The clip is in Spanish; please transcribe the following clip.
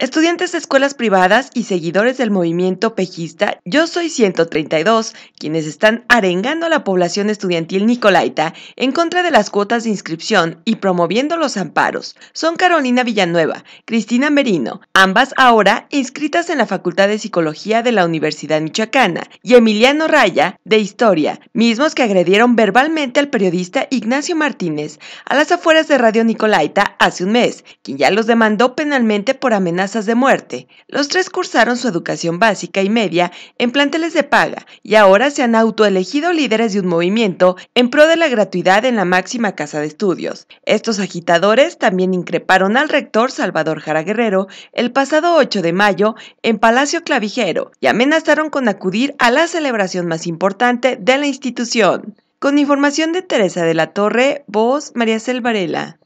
Estudiantes de escuelas privadas y seguidores del movimiento pejista Yo Soy 132, quienes están arengando a la población estudiantil nicolaita en contra de las cuotas de inscripción y promoviendo los amparos, son Carolina Villanueva, Cristina Merino, ambas ahora inscritas en la Facultad de Psicología de la Universidad Michoacana, y Emiliano Raya, de Historia, mismos que agredieron verbalmente al periodista Ignacio Martínez a las afueras de Radio Nicolaita hace un mes, quien ya los demandó penalmente por amenazas de muerte. Los tres cursaron su educación básica y media en planteles de paga y ahora se han autoelegido líderes de un movimiento en pro de la gratuidad en la máxima casa de estudios. Estos agitadores también increparon al rector Salvador Jara Guerrero el pasado 8 de mayo en Palacio Clavijero y amenazaron con acudir a la celebración más importante de la institución. Con información de Teresa de la Torre, voz María Selvarela.